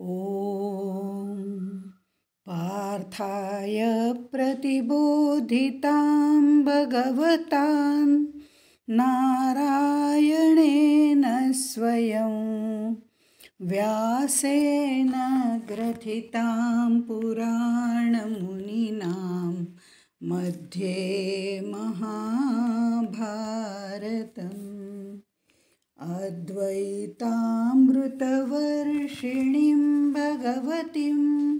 ॐ पार्थाय प्रतिबोधितां भगवतां नारायणेन स्वयं व्यासेन ग्रथितां पुराणमुनां मध्ये महाभारतम् अद्वैतामृतवर्षिणीं भगवतीम्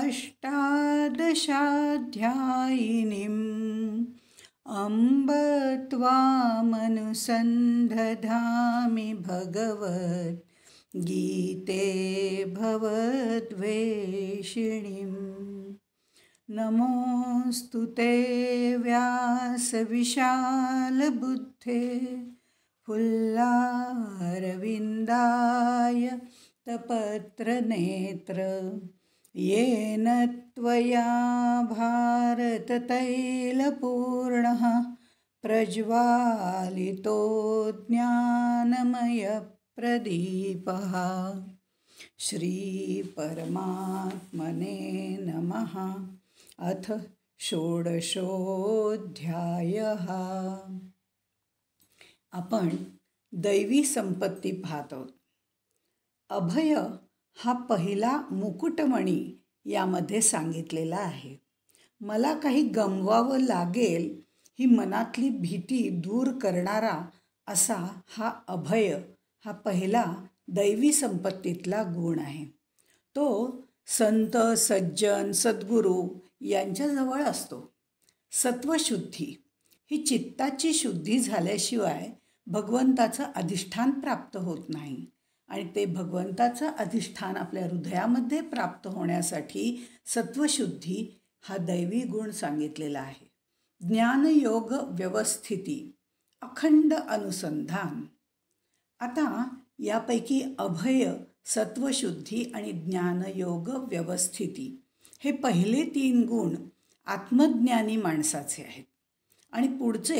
अष्टादशाध्यायिनीम् अम्ब त्वामनुसन्धधामि भवद्वेषिणीम् भवद्वेषिणीं ते व्यासविशालबुद्धे फुल्लारविन्दाय तपत्रनेत्र येन त्वया भारततैलपूर्णः प्रज्वालितो ज्ञानमयप्रदीपः श्रीपरमात्मने नमः अथ षोडशोऽध्यायः आपण दैवी संपत्ती पाहतो आहोत अभय हा पहिला मुकुटमणी यामध्ये सांगितलेला आहे मला काही गमवावं लागेल ही मनातली भीती दूर करणारा असा हा अभय हा पहिला दैवी संपत्तीतला गुण आहे तो संत सज्जन सद्गुरू यांच्याजवळ असतो सत्वशुद्धी ही चित्ताची शुद्धी झाल्याशिवाय भगवंताचं अधिष्ठान प्राप्त होत नाही आणि ते भगवंताचं अधिष्ठान आपल्या हृदयामध्ये प्राप्त होण्यासाठी सत्वशुद्धी हा दैवी गुण सांगितलेला आहे ज्ञानयोग व्यवस्थिती अखंड अनुसंधान आता यापैकी अभय सत्वशुद्धी आणि ज्ञानयोग व्यवस्थिती हे पहिले तीन गुण आत्मज्ञानी माणसाचे आहेत आणि पुढचे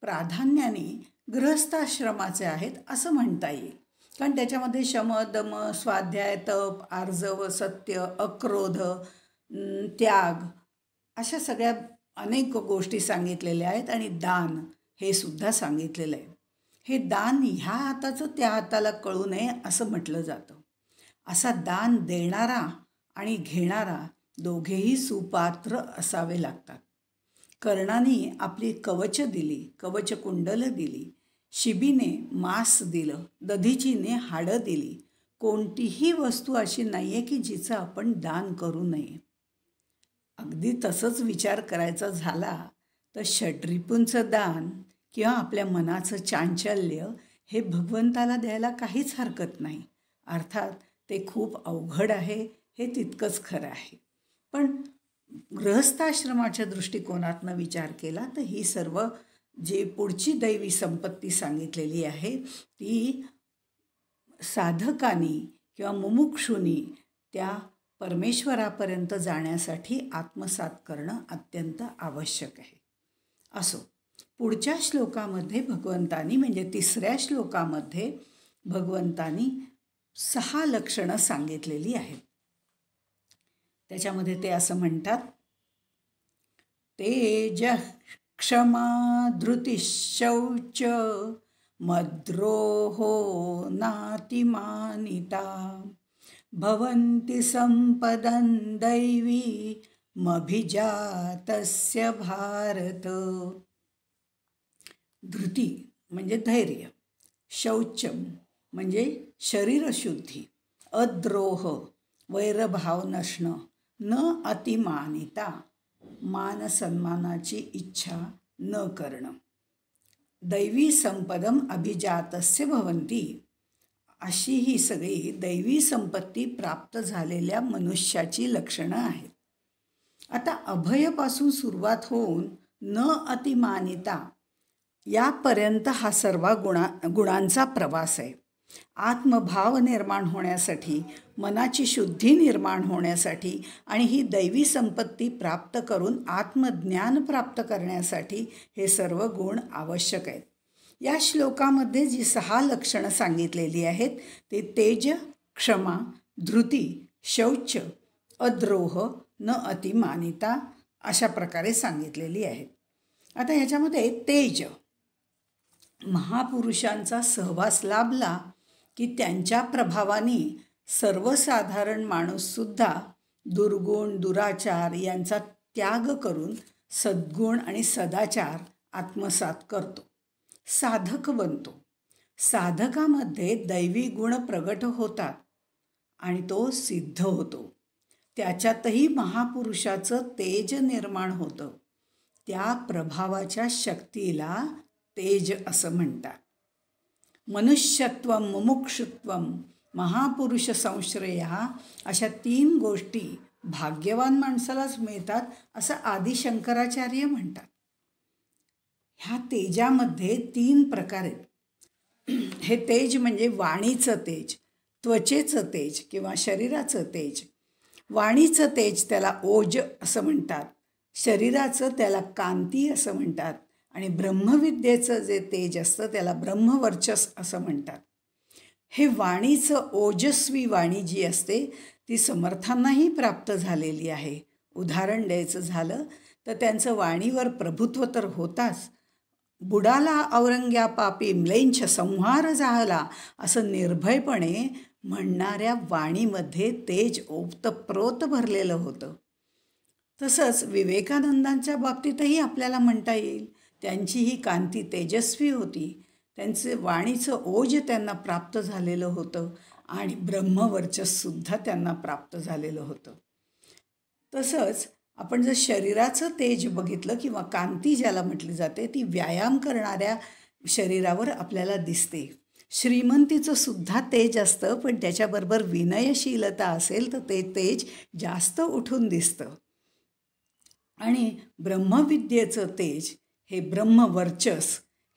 प्राधान्याने गृहस्थाश्रमाचे आहेत असं म्हणता येईल कारण त्याच्यामध्ये शम दम स्वाध्याय तप आर्जव सत्य अक्रोध त्याग अशा सगळ्या अनेक गोष्टी सांगितलेल्या आहेत आणि दान हे सुद्धा सांगितलेलं आहे हे दान ह्या हाताचं त्या हाताला कळू नये असं म्हटलं जातं असा दान देणारा आणि घेणारा दोघेही सुपात्र असावे लागतात कर्णाने आपली कवच दिली कवच कुंडल दिली शिबीने मांस दिलं दधीचीने हाडं दिली कोणतीही वस्तू अशी नाही आहे की जिचं आपण दान करू नये अगदी तसंच विचार करायचा झाला तर षड्रिपूंचं दान किंवा आपल्या मनाचं चांचल्य हे भगवंताला द्यायला काहीच हरकत नाही अर्थात ते खूप अवघड आहे हे तितकंच खरं आहे पण गृहस्थाश्रमाच्या दृष्टिकोनातनं विचार केला तर ही सर्व जी पुढची दैवी संपत्ती सांगितलेली आहे ती साधकानी किंवा मुमुक्षुनी त्या परमेश्वरापर्यंत जाण्यासाठी आत्मसात करणं अत्यंत आवश्यक आहे असो पुढच्या श्लोकामध्ये भगवंतानी म्हणजे तिसऱ्या श्लोकामध्ये भगवंतानी सहा लक्षणं सांगितलेली आहेत त्याच्यामध्ये ते असं म्हणतात तेज क्षमा धृतिशौच मद्रोहो नातिमानिता भवन्ति दैवी मभिजातस्य भारत धृती म्हणजे धैर्य शौचम म्हणजे शरीरशुद्धी अद्रोह वैरभाव नसणं न अतिमानिता मान सन्मानाची इच्छा न करणं दैवी संपदम अभिजातस्य भवंती अशी ही सगळी दैवी संपत्ती प्राप्त झालेल्या मनुष्याची लक्षणं आहेत आता अभयपासून सुरुवात होऊन न अतिमानिता यापर्यंत हा सर्व गुणा गुणांचा प्रवास आहे आत्मभाव निर्माण होण्यासाठी मनाची शुद्धी निर्माण होण्यासाठी आणि ही दैवी संपत्ती प्राप्त करून आत्मज्ञान प्राप्त करण्यासाठी हे सर्व गुण आवश्यक आहेत या श्लोकामध्ये जी सहा लक्षणं सांगितलेली आहेत ते तेज क्षमा धृती शौच अद्रोह न अतिमानिता अशा प्रकारे सांगितलेली आहेत आता ह्याच्यामध्ये तेज महापुरुषांचा सहवास लाभला की त्यांच्या प्रभावाने सर्वसाधारण माणूससुद्धा दुर्गुण दुराचार यांचा त्याग करून सद्गुण आणि सदाचार आत्मसात करतो साधक बनतो साधकामध्ये दैवी गुण प्रगट होतात आणि तो सिद्ध होतो त्याच्यातही महापुरुषाचं तेज निर्माण होतं त्या प्रभावाच्या शक्तीला तेज असं म्हणतात मनुष्यत्व मुमुक्षुत्व महापुरुष संश्रय अशा तीन गोष्टी भाग्यवान माणसालाच मिळतात असं आदिशंकराचार्य म्हणतात ह्या तेजामध्ये तीन प्रकार आहेत हे तेज म्हणजे वाणीचं तेज त्वचेचं तेज किंवा शरीराचं तेज वाणीचं तेज त्याला ओज असं म्हणतात शरीराचं त्याला कांती असं म्हणतात आणि ब्रह्मविद्येचं जे तेज असतं त्याला ब्रह्मवर्चस असं म्हणतात हे वाणीचं ओजस्वी वाणी जी असते ती समर्थांनाही प्राप्त झालेली आहे उदाहरण द्यायचं झालं तर त्यांचं वाणीवर प्रभुत्व तर होताच बुडाला औरंग्या पापी म्लेंछ संहार झाला असं निर्भयपणे म्हणणाऱ्या वाणीमध्ये तेज ओतप्रोत भरलेलं होतं तसंच विवेकानंदांच्या बाबतीतही आपल्याला म्हणता येईल त्यांची ही कांती तेजस्वी होती त्यांचे वाणीचं ओज त्यांना प्राप्त झालेलं होतं आणि ब्रह्मवर्चस्सुद्धा त्यांना प्राप्त झालेलं होतं तसंच आपण जर शरीराचं तेज बघितलं किंवा कांती ज्याला म्हटली जाते ती व्यायाम करणाऱ्या शरीरावर आपल्याला दिसते श्रीमंतीचं सुद्धा तेज असतं पण त्याच्याबरोबर विनयशीलता असेल तर ते तेज जास्त उठून दिसतं आणि ब्रह्मविद्येचं तेज हे ब्रह्मवर्चस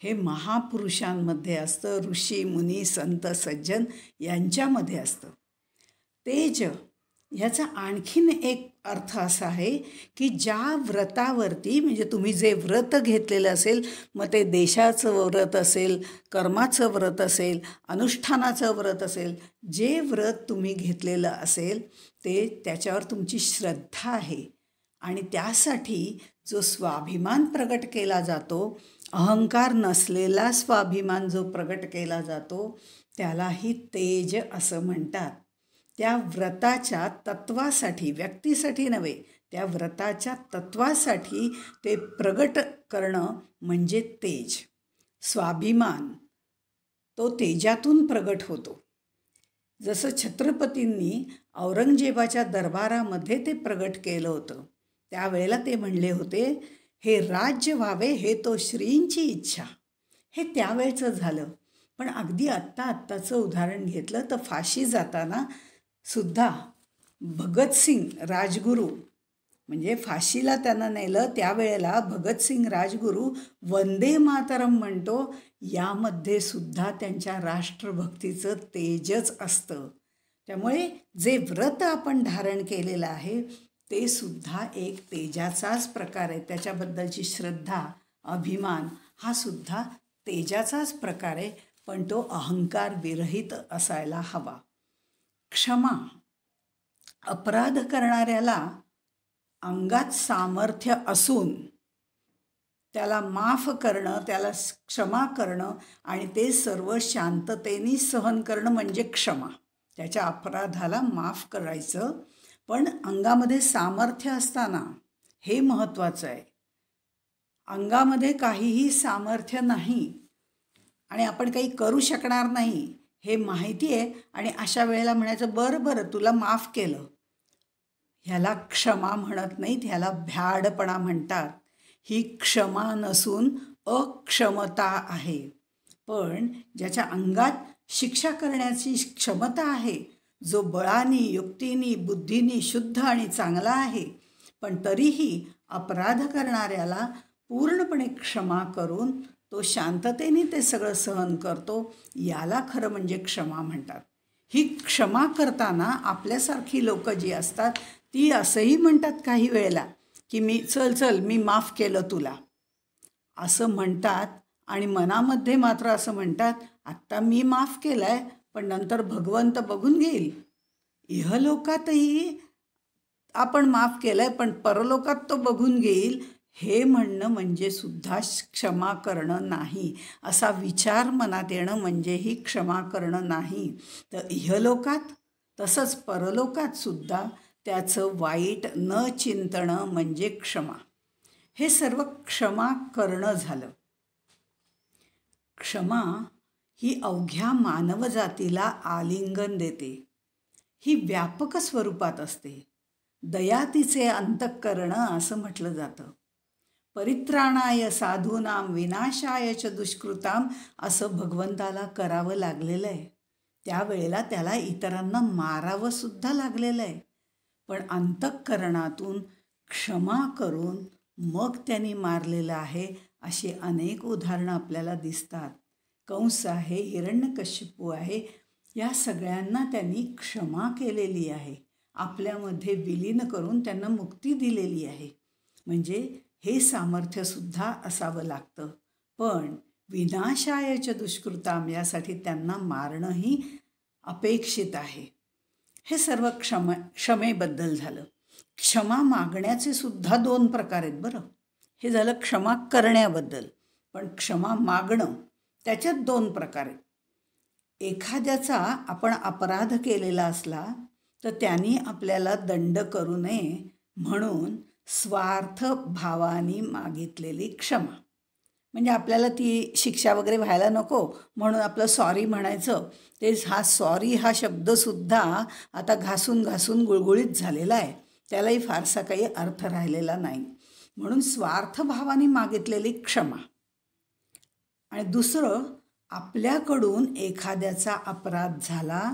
हे महापुरुषांमध्ये असतं ऋषी मुनी संत सज्जन यांच्यामध्ये असतं तेज ह्याचा आणखीन एक अर्थ असा आहे की ज्या व्रतावरती म्हणजे तुम्ही जे व्रत घेतलेलं असेल मग ते देशाचं व्रत असेल कर्माचं व्रत असेल अनुष्ठानाचं व्रत असेल जे व्रत तुम्ही घेतलेलं असेल ते त्याच्यावर तुमची श्रद्धा आहे आणि त्यासाठी जो स्वाभिमान प्रगट केला जातो अहंकार नसलेला स्वाभिमान जो प्रगट केला जातो त्यालाही तेज असं म्हणतात त्या व्रताच्या तत्वासाठी व्यक्तीसाठी नव्हे त्या व्रताच्या तत्वासाठी ते प्रगट करणं म्हणजे तेज स्वाभिमान तो तेजातून प्रगट होतो जसं छत्रपतींनी औरंगजेबाच्या दरबारामध्ये ते प्रगट केलं होतं त्यावेळेला ते म्हणले होते हे राज्य व्हावे हे तो श्रींची इच्छा हे त्यावेळचं झालं पण अगदी आत्ता आत्ताचं उदाहरण घेतलं तर फाशी जाताना सुद्धा भगतसिंग राजगुरू म्हणजे फाशीला त्यांना नेलं त्यावेळेला भगतसिंग राजगुरू वंदे मातरम म्हणतो यामध्ये सुद्धा त्यांच्या राष्ट्रभक्तीचं तेजच असतं त्यामुळे जे व्रत आपण धारण केलेलं आहे ते सुद्धा एक तेजाचाच प्रकार आहे त्याच्याबद्दलची श्रद्धा अभिमान हा सुद्धा तेजाचाच प्रकार आहे पण तो अहंकार विरहित असायला हवा क्षमा अपराध करणाऱ्याला अंगात सामर्थ्य असून त्याला माफ करणं त्याला क्षमा करणं आणि ते सर्व शांततेने सहन करणं म्हणजे क्षमा त्याच्या अपराधाला माफ करायचं पण अंगामध्ये सामर्थ्य असताना हे महत्त्वाचं आहे अंगामध्ये काहीही सामर्थ्य नाही आणि आपण काही करू शकणार नाही हे माहिती आहे आणि अशा वेळेला म्हणायचं बरं बरं तुला माफ केलं ह्याला क्षमा म्हणत नाहीत ह्याला भ्याडपणा म्हणतात ही क्षमा नसून अक्षमता आहे पण ज्याच्या अंगात शिक्षा करण्याची क्षमता आहे जो बळानी युक्तीनी बुद्धीनी शुद्ध आणि चांगला आहे पण तरीही अपराध करणाऱ्याला पूर्णपणे क्षमा करून तो शांततेने ते सगळं सहन करतो याला खरं म्हणजे क्षमा म्हणतात ही क्षमा करताना आपल्यासारखी लोकं जी असतात ती असंही म्हणतात काही वेळेला की मी चल चल मी माफ केलं तुला असं म्हणतात आणि मनामध्ये मात्र असं म्हणतात आत्ता मी माफ केलं आहे पण नंतर भगवंत बघून घेईल इहलोकातही आपण माफ केलं आहे पण परलोकात तो बघून घेईल हे म्हणणं म्हणजे सुद्धा क्षमा करणं नाही असा विचार मनात येणं म्हणजेही क्षमा करणं नाही तर इहलोकात तसंच परलोकात सुद्धा त्याचं वाईट न चिंतणं म्हणजे क्षमा हे सर्व क्षमा करणं झालं क्षमा ही अवघ्या मानवजातीला आलिंगन देते ही व्यापक स्वरूपात असते दया तिचे अंतःकरण असं म्हटलं जातं परित्राणाय साधूनाम विनाशाय च दुष्कृताम असं भगवंताला करावं लागलेलं आहे त्यावेळेला त्याला इतरांना मारावं सुद्धा लागलेलं आहे पण अंतःकरणातून क्षमा करून मग त्यांनी मारलेलं आहे अशी अनेक उदाहरणं आपल्याला दिसतात कंस आहे हिरण्यकश्यपू आहे या सगळ्यांना त्यांनी क्षमा केलेली आहे आपल्यामध्ये विलीन करून त्यांना मुक्ती दिलेली आहे म्हणजे हे सामर्थ्यसुद्धा असावं लागतं पण विनाशायच्या दुष्कृताम यासाठी त्यांना मारणंही अपेक्षित आहे हे सर्व क्षम क्षमेबद्दल झालं क्षमा मागण्याचे सुद्धा दोन प्रकार आहेत बरं हे झालं क्षमा करण्याबद्दल पण क्षमा मागणं त्याच्यात दोन प्रकार आहेत एखाद्याचा आपण अपराध केलेला असला तर त्यांनी आपल्याला दंड करू नये म्हणून स्वार्थ भावानी मागितलेली क्षमा म्हणजे आपल्याला ती शिक्षा वगैरे व्हायला नको म्हणून आपलं सॉरी म्हणायचं तेच हा सॉरी हा शब्दसुद्धा आता घासून घासून गुळगुळीत झालेला आहे त्यालाही फारसा काही अर्थ राहिलेला नाही म्हणून स्वार्थभावाने मागितलेली क्षमा आणि दुसरं आपल्याकडून एखाद्याचा अपराध झाला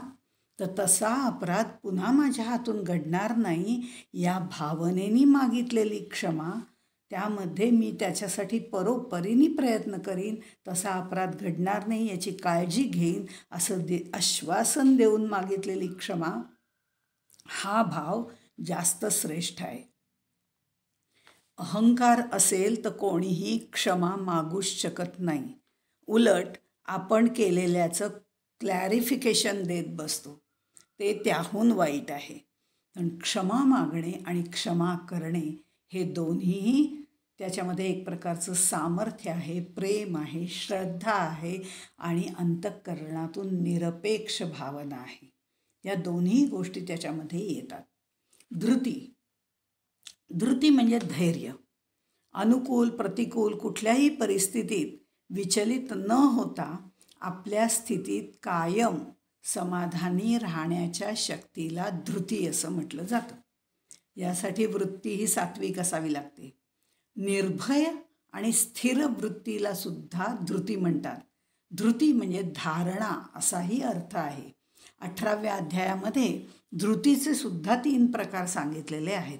तर तसा अपराध पुन्हा माझ्या हातून घडणार नाही या भावनेनी मागितलेली क्षमा त्यामध्ये मी त्याच्यासाठी परोपरीने प्रयत्न करीन तसा अपराध घडणार नाही याची काळजी घेईन असं दे आश्वासन देऊन मागितलेली क्षमा हा भाव जास्त श्रेष्ठ आहे अहंकार असेल तर कोणीही क्षमा मागूच शकत नाही उलट आपण केलेल्याचं क्लॅरिफिकेशन देत बसतो ते त्याहून वाईट आहे पण क्षमा मागणे आणि क्षमा करणे हे दोन्हीही त्याच्यामध्ये एक प्रकारचं सामर्थ्य आहे प्रेम आहे श्रद्धा आहे आणि अंतःकरणातून निरपेक्ष भावना आहे या दोन्ही गोष्टी त्याच्यामध्ये येतात धृती धृती म्हणजे धैर्य अनुकूल प्रतिकूल कुठल्याही परिस्थितीत विचलित न होता आपल्या स्थितीत कायम समाधानी राहण्याच्या शक्तीला धृती असं म्हटलं जातं यासाठी वृत्ती ही सात्विक असावी लागते निर्भय आणि स्थिर वृत्तीला सुद्धा धृती म्हणतात धृती म्हणजे धारणा असाही अर्थ आहे अठराव्या अध्यायामध्ये धृतीचे सुद्धा तीन प्रकार सांगितलेले आहेत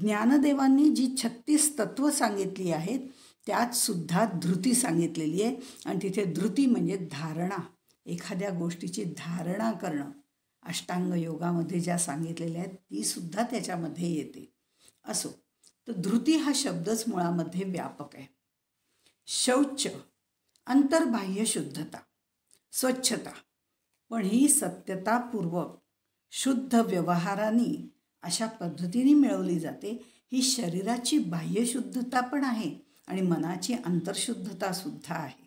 ज्ञानदेवांनी जी छत्तीस तत्त्व सांगितली आहेत त्यातसुद्धा सुद्धा धृती सांगितलेली आहे आणि तिथे धृती म्हणजे धारणा एखाद्या गोष्टीची धारणा करणं अष्टांग योगामध्ये ज्या सांगितलेल्या आहेत तीसुद्धा त्याच्यामध्ये येते असो तर धृती हा शब्दच मुळामध्ये व्यापक आहे शौच अंतर्बाह्य शुद्धता स्वच्छता पण ही सत्यतापूर्वक शुद्ध व्यवहाराने अशा पद्धतीने मिळवली जाते ही शरीराची बाह्य शुद्धता पण आहे आणि मनाची अंतर्शुद्धता सुद्धा आहे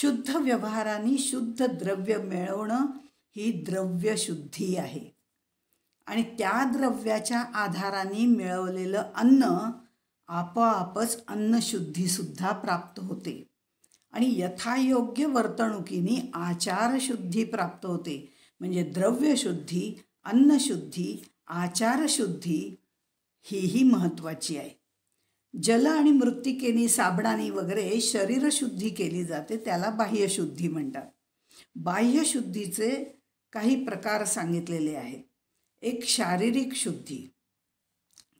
शुद्ध व्यवहाराने शुद्ध द्रव्य मिळवणं ही द्रव्यशुद्धी आहे आणि त्या द्रव्याच्या आधाराने मिळवलेलं अन्न आपोआपच अन्नशुद्धीसुद्धा प्राप्त होते आणि यथायोग्य वर्तणुकीने आचारशुद्धी प्राप्त होते म्हणजे द्रव्यशुद्धी अन्नशुद्धी आचारशुद्धी हीही महत्त्वाची आहे जल आणि मृत्तिकेनी साबणानी वगैरे शरीरशुद्धी केली जाते त्याला बाह्यशुद्धी म्हणतात बाह्यशुद्धीचे काही प्रकार सांगितलेले आहेत एक शारीरिक शुद्धी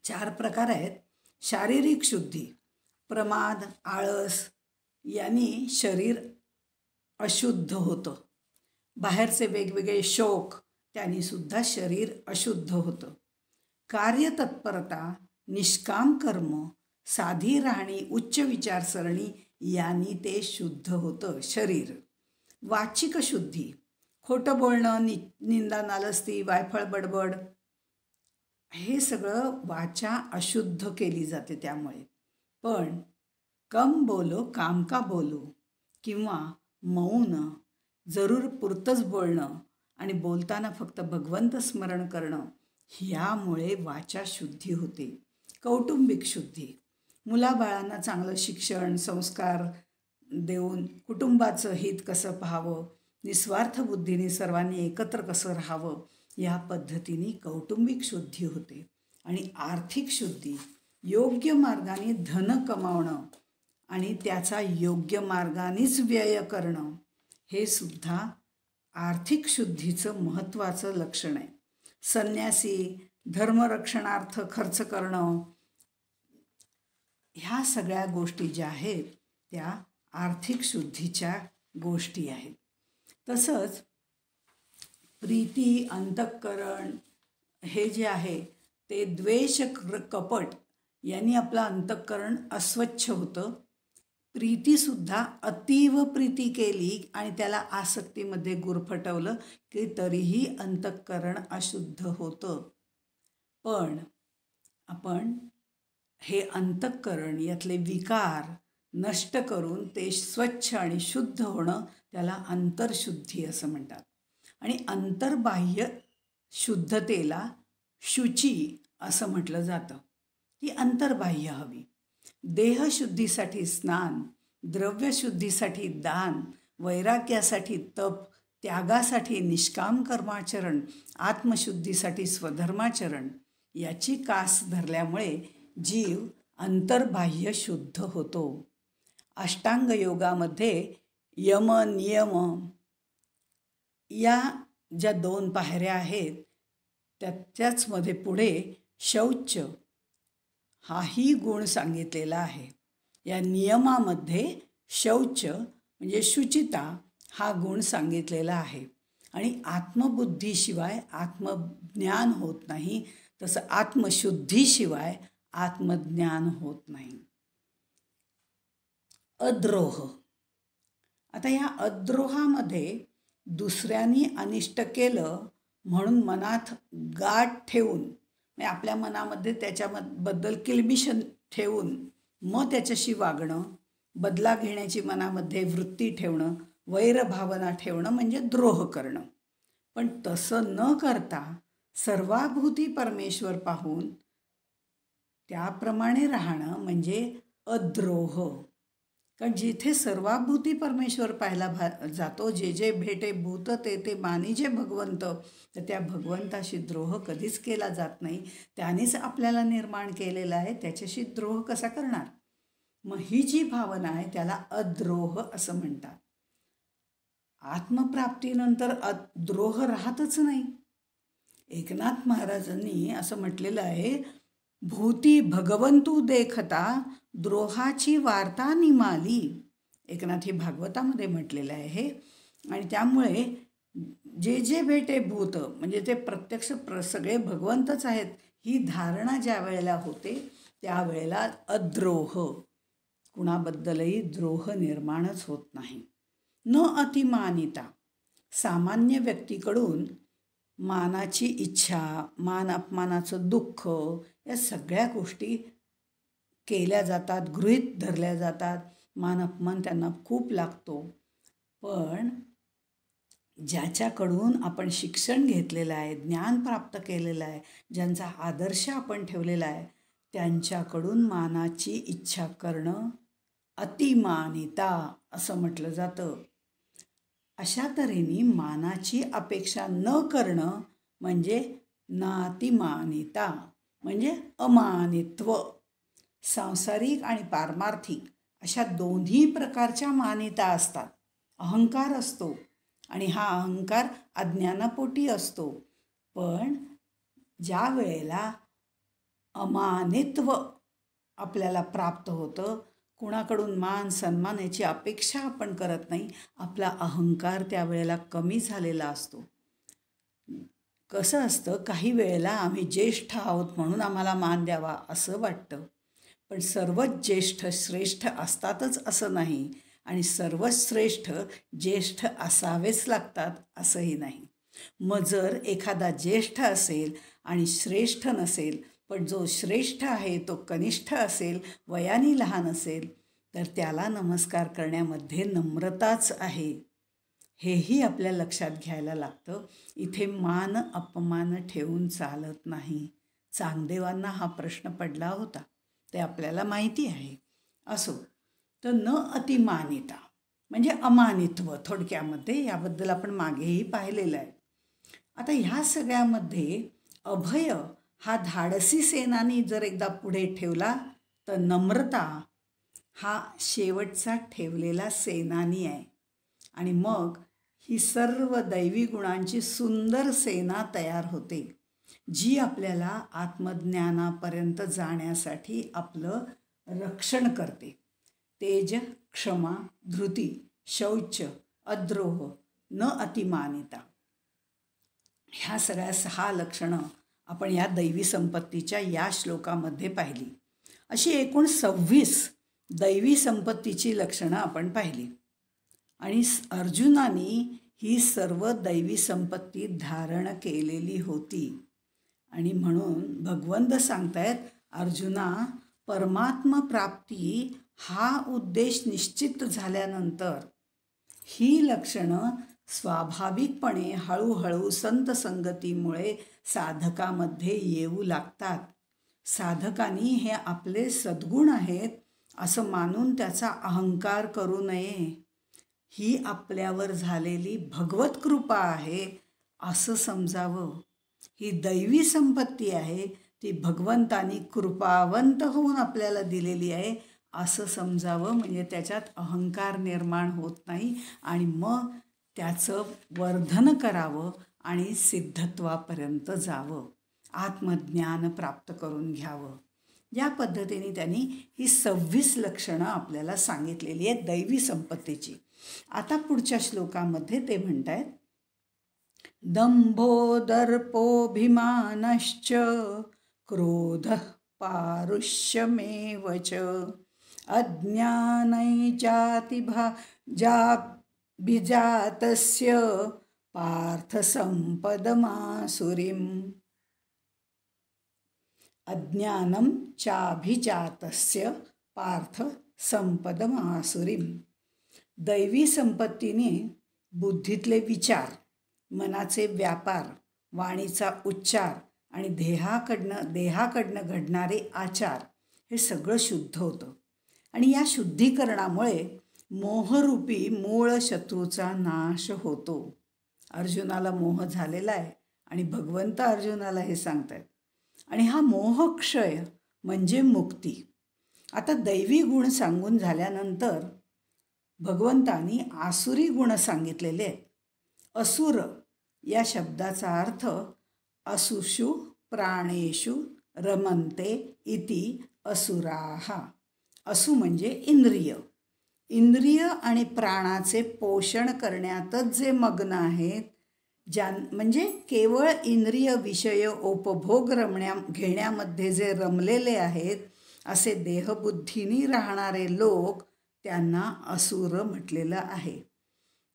चार प्रकार आहेत शारीरिक शुद्धी प्रमाद आळस यांनी शरीर अशुद्ध होतं बाहेरचे वेगवेगळे शोक त्यांनी सुद्धा शरीर अशुद्ध होतं कार्यतत्परता निष्काम कर्म साधी राहणी उच्च विचारसरणी यांनी ते शुद्ध होतं शरीर वाचिक शुद्धी खोटं बोलणं नि निंदा नालस्ती वायफळ बडबड हे सगळं वाचा अशुद्ध केली जाते त्यामुळे पण कम बोलो काम का बोलू किंवा मौन जरूर पुरतंच बोलणं आणि बोलताना फक्त भगवंत स्मरण करणं ह्यामुळे वाचा शुद्धी होते कौटुंबिक शुद्धी मुलाबाळांना चांगलं शिक्षण संस्कार देऊन कुटुंबाचं हित कसं पाहावं निस्वार्थ बुद्धीने सर्वांनी एकत्र कसं राहावं या पद्धतीने कौटुंबिक शुद्धी होते आणि आर्थिक शुद्धी योग्य मार्गाने धन कमावणं आणि त्याचा योग्य मार्गानेच व्यय करणं हे सुद्धा आर्थिक शुद्धीचं महत्त्वाचं लक्षण आहे संन्यासी धर्मरक्षणार्थ खर्च करणं ह्या सगळ्या गोष्टी ज्या आहेत त्या आर्थिक शुद्धीच्या गोष्टी आहेत तसंच प्रीती अंतःकरण हे जे आहे ते द्वेष कपट यांनी आपलं अंतःकरण अस्वच्छ होतं प्रीतीसुद्धा अतीव प्रीती केली आणि त्याला आसक्तीमध्ये गुरफटवलं की तरीही अंतःकरण अशुद्ध होतं पण आपण हे अंतःकरण यातले विकार नष्ट करून ते स्वच्छ आणि शुद्ध होणं त्याला अंतरशुद्धी असं म्हणतात आणि अंतर्बाह्य शुद्धतेला शुची असं म्हटलं जातं ती अंतर्बाह्य हवी देहशुद्धीसाठी स्नान द्रव्यशुद्धीसाठी दान वैराग्यासाठी तप त्यागासाठी निष्काम कर्माचरण आत्मशुद्धीसाठी स्वधर्माचरण याची कास धरल्यामुळे जीव अंतर्बाह्य शुद्ध होतो अष्टांग योगामध्ये यम नियम या ज्या दोन पायऱ्या आहेत त्याच्याचमध्ये पुढे शौच हाही गुण सांगितलेला आहे या नियमामध्ये शौच म्हणजे शुचिता हा गुण सांगितलेला आहे आणि आत्मबुद्धीशिवाय आत्मज्ञान होत नाही तसं आत्मशुद्धीशिवाय आत्मज्ञान होत नाही अद्रोह आता या अद्रोहामध्ये दुसऱ्यांनी अनिष्ट केलं म्हणून मनात गाठ ठेवून म्हणजे आपल्या मनामध्ये त्याच्याबद्दल किलबिशन ठेवून मग त्याच्याशी वागणं बदला घेण्याची मनामध्ये वृत्ती ठेवणं वैरभावना ठेवणं म्हणजे द्रोह करणं पण तसं न करता सर्वाभूती परमेश्वर पाहून त्याप्रमाणे राहणं म्हणजे अद्रोह कारण जिथे सर्वाभूती परमेश्वर पाहायला भा जातो जे जे भेटे भूत ते ते मानी जे भगवंत तर त्या भगवंताशी द्रोह कधीच केला जात नाही त्यानेच आपल्याला निर्माण केलेला आहे त्याच्याशी द्रोह कसा करणार मग ही जी भावना आहे त्याला अद्रोह असं म्हणतात आत्मप्राप्तीनंतर अद्रोह राहतच नाही एकनाथ महाराजांनी असं म्हटलेलं आहे भूती भगवंतू देखता द्रोहाची वार्ता निमाली एकनाथी भागवतामध्ये म्हटलेलं आहे आणि त्यामुळे जे जे भेटे भूत म्हणजे ते प्रत्यक्ष प्र सगळे भगवंतच आहेत ही धारणा ज्या वेळेला होते त्यावेळेला अद्रोह कुणाबद्दलही द्रोह निर्माणच होत नाही न अतिमानिता सामान्य व्यक्तीकडून मानाची इच्छा मान अपमानाचं दुःख या सगळ्या गोष्टी केल्या जातात गृहीत धरल्या जातात मान अपमान त्यांना खूप लागतो पण ज्याच्याकडून आपण शिक्षण घेतलेलं आहे ज्ञान प्राप्त केलेलं आहे ज्यांचा आदर्श आपण ठेवलेला आहे त्यांच्याकडून मानाची इच्छा करणं अतिमानिता असं म्हटलं जातं अशा तऱ्हेने मानाची अपेक्षा न करणं म्हणजे नातिमानिता म्हणजे अमानित्व सांसारिक आणि पारमार्थिक अशा दोन्ही प्रकारच्या मानिता असतात अहंकार असतो आणि हा अहंकार अज्ञानापोटी असतो पण ज्या वेळेला अमानित्व आपल्याला प्राप्त होतं कुणाकडून मान सन्मान याची अपेक्षा आपण करत नाही आपला अहंकार त्यावेळेला कमी झालेला असतो कसं असतं काही वेळेला आम्ही ज्येष्ठ आहोत म्हणून आम्हाला मान द्यावा असं वाटतं पण सर्वच ज्येष्ठ श्रेष्ठ असतातच असं नाही आणि सर्वच श्रेष्ठ ज्येष्ठ असावेच लागतात असंही नाही मग जर एखादा ज्येष्ठ असेल आणि श्रेष्ठ नसेल पण जो श्रेष्ठ आहे तो कनिष्ठ असेल वयाने लहान असेल तर त्याला नमस्कार करण्यामध्ये नम्रताच आहे हेही आपल्या लक्षात घ्यायला लागतं इथे मान अपमान ठेवून चालत नाही चांगदेवांना हा प्रश्न पडला होता ते आपल्याला माहिती आहे असो तर न अतिमानिता म्हणजे अमानित्व थोडक्यामध्ये याबद्दल आपण मागेही पाहिलेलं आहे आता ह्या सगळ्यामध्ये अभय हा धाडसी सेनानी जर एकदा पुढे ठेवला तर नम्रता हा शेवटचा ठेवलेला सेनानी आहे आणि मग ही सर्व दैवी गुणांची सुंदर सेना तयार होते जी आपल्याला आत्मज्ञानापर्यंत जाण्यासाठी आपलं रक्षण करते तेज क्षमा धृती शौच अद्रोह न अतिमानिता ह्या सगळ्या सहा लक्षणं आपण या दैवी संपत्तीच्या या श्लोकामध्ये पाहिली अशी एकूण सव्वीस दैवी संपत्तीची लक्षणं आपण पाहिली आणि अर्जुनानी ही सर्व दैवी संपत्ती धारण केलेली होती आणि म्हणून भगवंत सांगतायत अर्जुना परमात्म प्राप्ती हा उद्देश निश्चित झाल्यानंतर ही लक्षणं स्वाभाविकपणे हळूहळू संत संगतीमुळे साधकामध्ये येऊ लागतात साधकांनी हे आपले सद्गुण आहेत असं मानून त्याचा अहंकार करू नये ही आपल्यावर झालेली भगवत कृपा आहे असं समजावं ही दैवी संपत्ती आहे ती भगवंतानी कृपावंत होऊन आपल्याला दिलेली आहे असं समजावं म्हणजे त्याच्यात अहंकार निर्माण होत नाही आणि मग त्याचं वर्धन करावं आणि सिद्धत्वापर्यंत जावं आत्मज्ञान प्राप्त करून घ्यावं या पद्धतीने त्यांनी ही सव्वीस लक्षणं आपल्याला सांगितलेली आहेत दैवी संपत्तीची आता पुढच्या श्लोकामध्ये ते म्हणत आहेत दंभो दर्पोभिमानश्च क्रोध पारुष्यमेव च अज्ञानै जातिभा जा बिजातस्य पार्थसम्पदमासुरीम् अज्ञानं चाभिजातस्य पार्थसम्पदमासुरीम् दैवी संपत्तीने बुद्धीतले विचार मनाचे व्यापार वाणीचा उच्चार आणि देहाकडनं देहाकडनं घडणारे आचार हे सगळं शुद्ध होतं आणि या शुद्धीकरणामुळे मोहरूपी मूळ शत्रूचा नाश होतो अर्जुनाला मोह झालेला आहे आणि भगवंत अर्जुनाला हे आहेत आणि हा मोहक्षय म्हणजे मुक्ती आता दैवी गुण सांगून झाल्यानंतर भगवंतानी आसुरी गुण सांगितलेले आहेत असुर या शब्दाचा अर्थ असुषु प्राणेषु रमंते इति असुराहा असु म्हणजे इंद्रिय इंद्रिय आणि प्राणाचे पोषण करण्यातच जे मग्न आहेत ज्यां म्हणजे केवळ इंद्रिय विषय उपभोग रमण्या घेण्यामध्ये जे रमलेले आहेत असे देहबुद्धीनी राहणारे लोक त्यांना असुर म्हटलेलं आहे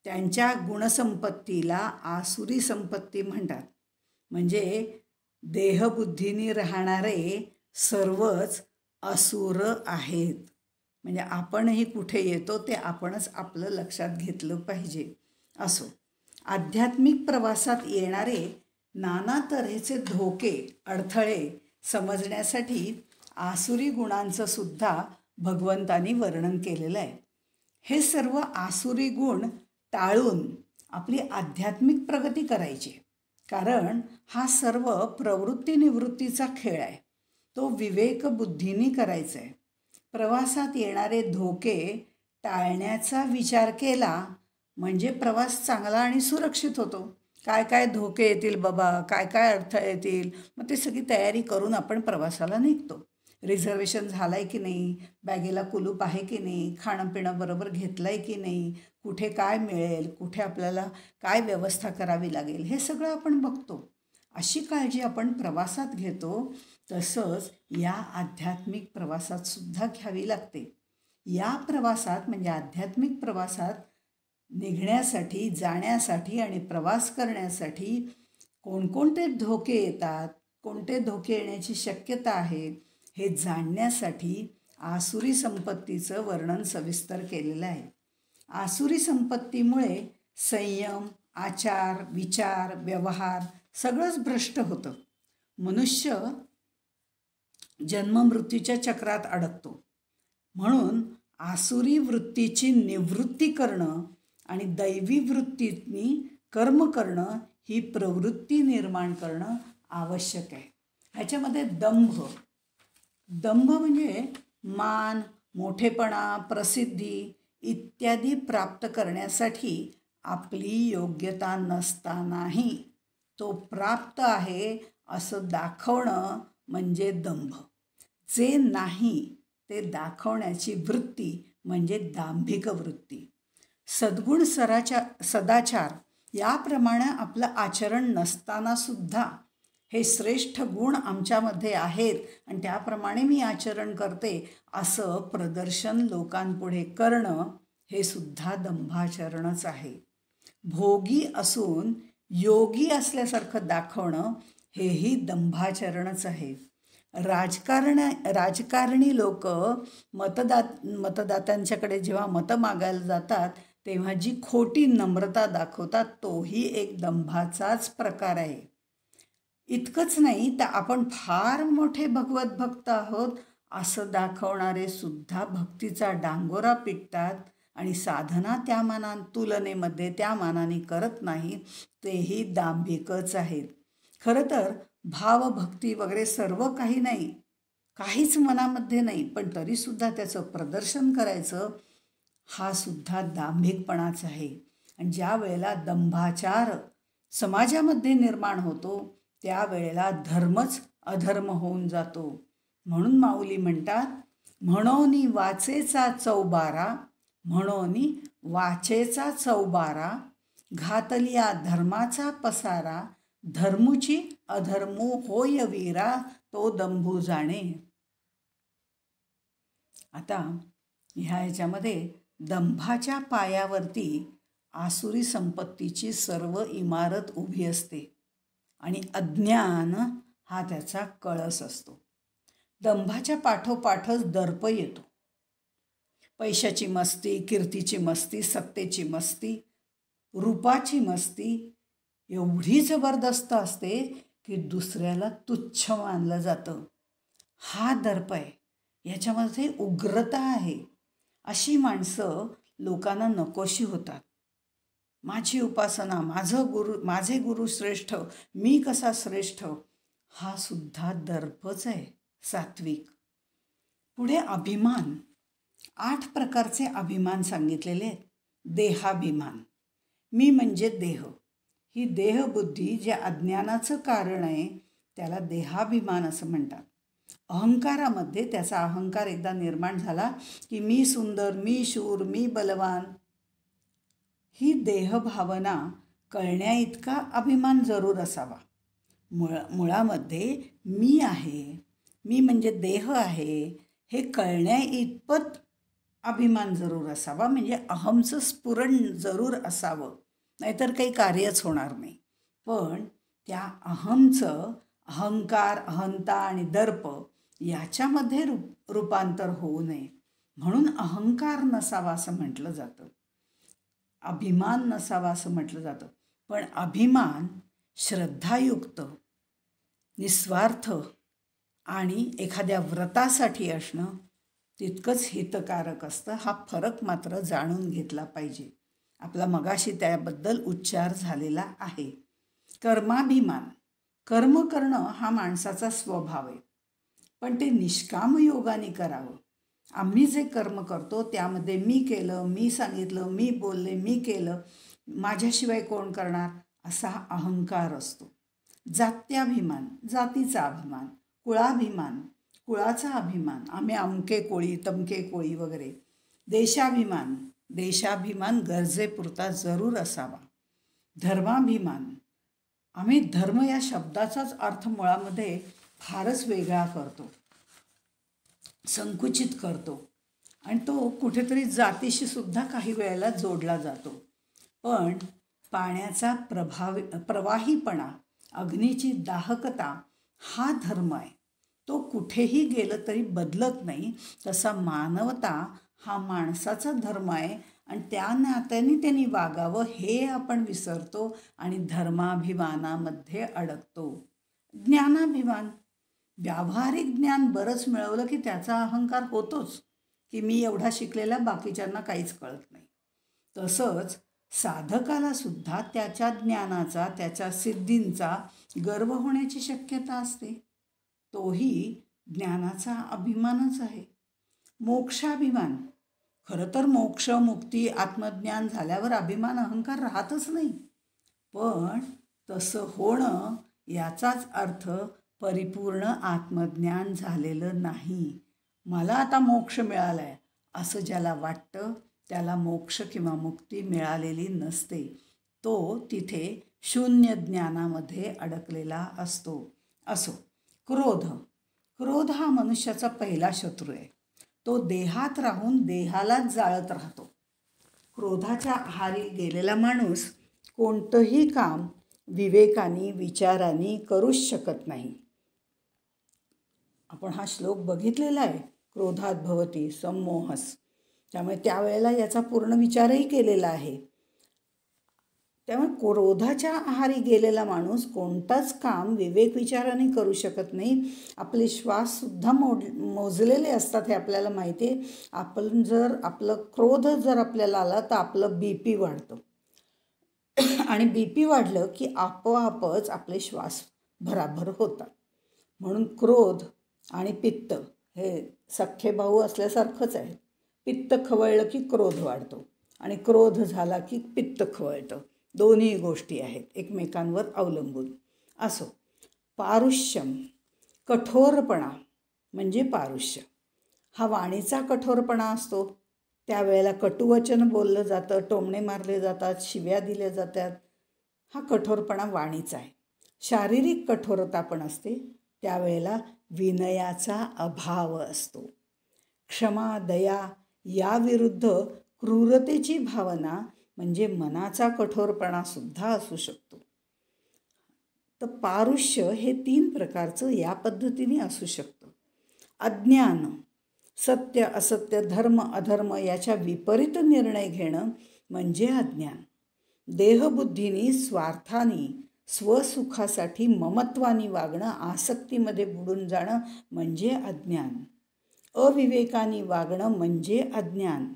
त्यांच्या गुणसंपत्तीला आसुरी संपत्ती म्हणतात म्हणजे देहबुद्धीनी राहणारे सर्वच असुर आहेत म्हणजे आपणही कुठे येतो ते आपणच आपलं लक्षात घेतलं पाहिजे असो आध्यात्मिक प्रवासात येणारे नाना तऱ्हेचे धोके अडथळे समजण्यासाठी आसुरी गुणांचं सुद्धा भगवंतानी वर्णन केलेलं आहे हे सर्व आसुरी गुण टाळून आपली आध्यात्मिक प्रगती करायची कारण हा सर्व प्रवृत्तीनिवृत्तीचा खेळ आहे तो विवेक करायचा आहे प्रवासात येणारे धोके टाळण्याचा विचार केला म्हणजे प्रवास चांगला आणि सुरक्षित होतो काय काय धोके येतील बाबा काय काय अडथळे येतील मग ते सगळी तयारी करून आपण प्रवासाला निघतो रिझर्वेशन झालं आहे की नाही बॅगेला कुलूप आहे की नाही खाणं पिणं बरोबर घेतलं आहे की नाही कुठे काय मिळेल कुठे आपल्याला काय व्यवस्था करावी लागेल हे सगळं आपण बघतो अशी काळजी आपण प्रवासात घेतो तसंच या आध्यात्मिक प्रवासात सुद्धा घ्यावी लागते या प्रवासात म्हणजे आध्यात्मिक प्रवासात निघण्यासाठी जाण्यासाठी आणि प्रवास करण्यासाठी कोणकोणते धोके येतात कोणते धोके येण्याची शक्यता आहे हे जाणण्यासाठी आसुरी संपत्तीचं वर्णन सविस्तर केलेलं आहे आसुरी संपत्तीमुळे संयम आचार विचार व्यवहार सगळंच भ्रष्ट होतं मनुष्य जन्ममृत्यूच्या चक्रात अडकतो म्हणून आसुरी वृत्तीची निवृत्ती करणं आणि दैवी वृत्तीतनी कर्म करणं ही प्रवृत्ती निर्माण करणं आवश्यक आहे ह्याच्यामध्ये दंभ दंभ म्हणजे मान मोठेपणा प्रसिद्धी इत्यादी प्राप्त करण्यासाठी आपली योग्यता नसतानाही तो प्राप्त आहे असं दाखवणं म्हणजे दंभ जे नाही ते दाखवण्याची वृत्ती म्हणजे दांभिक वृत्ती सद्गुण सराचार सदाचार याप्रमाणे आपलं आचरण नसताना सुद्धा हे श्रेष्ठ गुण आमच्यामध्ये आहेत आणि त्याप्रमाणे मी आचरण करते असं प्रदर्शन लोकांपुढे करणं हे सुद्धा दंभाचरणच आहे भोगी असून योगी असल्यासारखं दाखवणं हेही दंभाचरणच आहे राजकारण राजकारणी लोक मतदात मतदात्यांच्याकडे जेव्हा मतं मागायला जातात तेव्हा जी खोटी नम्रता दाखवतात तोही एक दंभाचाच प्रकार आहे इतकंच नाही तर आपण फार मोठे भगवत भक्त आहोत असं दाखवणारे सुद्धा भक्तीचा डांगोरा पिटतात आणि साधना त्या मानान तुलनेमध्ये त्या मानाने करत नाही तेही दांभिकच आहेत खरं तर भाव भक्ती वगैरे सर्व काही नाही काहीच मनामध्ये नाही पण तरीसुद्धा त्याचं प्रदर्शन करायचं हा सुद्धा दांभिकपणाच आहे आणि ज्या वेळेला दंभाचार समाजामध्ये निर्माण होतो त्यावेळेला धर्मच अधर्म होऊन जातो म्हणून माऊली म्हणतात म्हणोनी वाचेचा चौबारा म्हणोनी वाचेचा चौबारा घातलिया धर्माचा पसारा धर्मूची अधर्मो होय वीरा तो दंभू जाणे आता ह्या ह्याच्यामध्ये दंभाच्या पायावरती आसुरी संपत्तीची सर्व इमारत उभी असते आणि अज्ञान हा त्याचा कळस असतो दंभाच्या पाठोपाठच दर्प येतो पैशाची मस्ती कीर्तीची मस्ती सत्तेची मस्ती रूपाची मस्ती एवढी जबरदस्त असते की दुसऱ्याला तुच्छ मानलं जातं हा दर्प आहे याच्यामध्ये उग्रता आहे अशी माणसं लोकांना नकोशी होतात माझी उपासना माझं गुरु माझे गुरु श्रेष्ठ मी कसा श्रेष्ठ हा सुद्धा दर्पच आहे सात्विक पुढे अभिमान आठ प्रकारचे अभिमान सांगितलेले आहेत देहाभिमान मी म्हणजे देह ही देहबुद्धी जे अज्ञानाचं कारण आहे त्याला देहाभिमान असं म्हणतात अहंकारामध्ये त्याचा अहंकार एकदा निर्माण झाला की मी सुंदर मी शूर मी बलवान ही देहभावना कळण्याइतका अभिमान जरूर असावा मुळा मुळामध्ये मी आहे मी म्हणजे देह आहे हे कळण्याइतपत अभिमान जरूर असावा म्हणजे अहमचं स्फुरण जरूर असावं नाहीतर काही कार्यच होणार नाही पण त्या अहमचं अहंकार अहंता आणि दर्प याच्यामध्ये रूप रूपांतर होऊ नये म्हणून अहंकार नसावा असं म्हटलं जातं अभिमान नसावा असं म्हटलं जातं पण अभिमान श्रद्धायुक्त निस्वार्थ आणि एखाद्या व्रतासाठी असणं तितकंच हितकारक असतं हा फरक मात्र जाणून घेतला पाहिजे आपला मगाशी त्याबद्दल उच्चार झालेला आहे कर्माभिमान कर्म करणं हा माणसाचा स्वभाव आहे पण ते निष्काम योगाने करावं आम्ही जे कर्म करतो त्यामध्ये मी केलं मी सांगितलं मी बोलले मी केलं माझ्याशिवाय कोण करणार असा अहंकार असतो जात्याभिमान जातीचा अभिमान कुळाभिमान कुळाचा अभिमान आम्ही अमके कोळी तमके कोळी वगैरे देशाभिमान देशाभिमान गरजेपुरता जरूर असावा धर्माभिमान आम्ही धर्म या शब्दाचाच अर्थ मुळामध्ये फारच वेगळा करतो संकुचित करतो आणि तो कुठेतरी जातीशी सुद्धा काही वेळेला जोडला जातो पण पाण्याचा प्रभावी प्रवाहीपणा अग्नीची दाहकता हा धर्म आहे तो कुठेही गेलं तरी बदलत नाही तसा मानवता हा माणसाचा धर्म आहे आणि त्या नात्याने त्यांनी वागावं हे आपण विसरतो आणि धर्माभिमानामध्ये अडकतो ज्ञानाभिमान व्यावहारिक ज्ञान बरंच मिळवलं की त्याचा अहंकार होतोच की मी एवढा शिकलेला बाकीच्यांना काहीच कळत नाही तसंच साधकाला सुद्धा त्याच्या ज्ञानाचा त्याच्या सिद्धींचा गर्व होण्याची शक्यता असते तोही ज्ञानाचा अभिमानच आहे मोक्षाभिमान खरं तर मोक्ष मुक्ती आत्मज्ञान झाल्यावर अभिमान अहंकार राहतच नाही पण तसं होणं याचाच अर्थ परिपूर्ण आत्मज्ञान झालेलं नाही मला आता मोक्ष मिळाला आहे असं ज्याला वाटतं त्याला मोक्ष किंवा मुक्ती मिळालेली नसते तो तिथे शून्य ज्ञानामध्ये अडकलेला असतो असो क्रोध क्रोध हा मनुष्याचा पहिला शत्रू आहे तो देहात राहून देहालाच जाळत राहतो क्रोधाच्या आहारी गेलेला माणूस कोणतंही काम विवेकाने विचारांनी करूच शकत नाही आपण हा श्लोक बघितलेला आहे क्रोधात भवती संमोहस त्यामुळे त्यावेळेला याचा पूर्ण विचारही केलेला आहे त्यामुळे क्रोधाच्या आहारी गेलेला माणूस कोणताच काम विवेक विचाराने करू शकत नाही आपले श्वाससुद्धा मोड मोजलेले असतात हे आपल्याला माहिती आहे आपण जर आपलं क्रोध जर आपल्याला आला तर आपलं बी पी वाढतं आणि बी पी वाढलं की आपोआपच आपले श्वास भराभर होतात म्हणून क्रोध आणि पित्त हे सख्खे भाऊ असल्यासारखंच आहे पित्त खवळलं की क्रोध वाढतो आणि क्रोध झाला की पित्त खवळतं दोन्ही गोष्टी आहेत एकमेकांवर अवलंबून असो पारुष्यम कठोरपणा म्हणजे पारुष्य हा वाणीचा कठोरपणा असतो त्यावेळेला कटुवचन बोललं जातं टोमणे मारले जातात शिव्या दिल्या जातात हा कठोरपणा वाणीचा आहे शारीरिक कठोरता पण असते त्यावेळेला विनयाचा अभाव असतो क्षमा दया याविरुद्ध क्रूरतेची भावना म्हणजे मनाचा कठोरपणा सुद्धा असू शकतो तर पारुष्य हे तीन प्रकारचं या पद्धतीने असू शकतं अज्ञान सत्य असत्य धर्म अधर्म याच्या विपरीत निर्णय घेणं म्हणजे अज्ञान देहबुद्धीनी स्वार्थानी स्वसुखासाठी ममत्वानी वागणं आसक्तीमध्ये बुडून जाणं म्हणजे अज्ञान अविवेकानी वागणं म्हणजे अज्ञान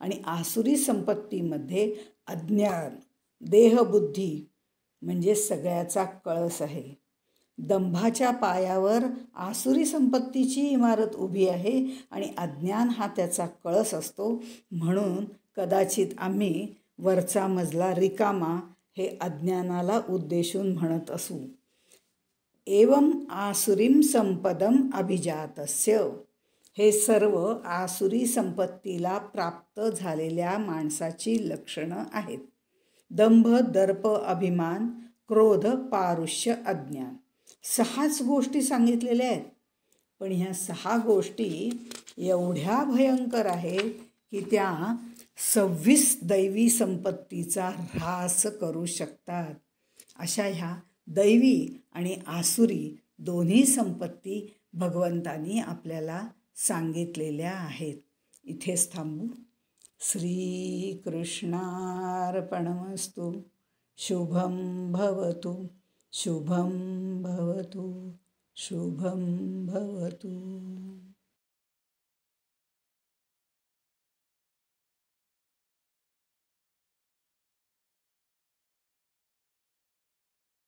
आणि आसुरी संपत्तीमध्ये अज्ञान देहबुद्धी म्हणजे सगळ्याचा कळस आहे दंभाच्या पायावर आसुरी संपत्तीची इमारत उभी आहे आणि अज्ञान हा त्याचा कळस असतो म्हणून कदाचित आम्ही वरचा मजला रिकामा हे अज्ञानाला उद्देशून म्हणत असू एवम आसुरीम संपदम अभिजातस्य हे सर्व आसुरी संपत्तीला प्राप्त झालेल्या माणसाची लक्षणं आहेत दंभ दर्प अभिमान क्रोध पारुष्य अज्ञान सहाच गोष्टी सांगितलेल्या आहेत पण ह्या सहा गोष्टी एवढ्या भयंकर आहेत की त्या सव्वीस दैवी संपत्तीचा ऱ्हास करू शकतात अशा ह्या दैवी आणि आसुरी दोन्ही संपत्ती भगवंतानी आपल्याला सांगितलेल्या आहेत इथेच थांबू श्रीकृष्णार्पणमस्तु शुभम भवतु शुभम भवतु शुभम भवतु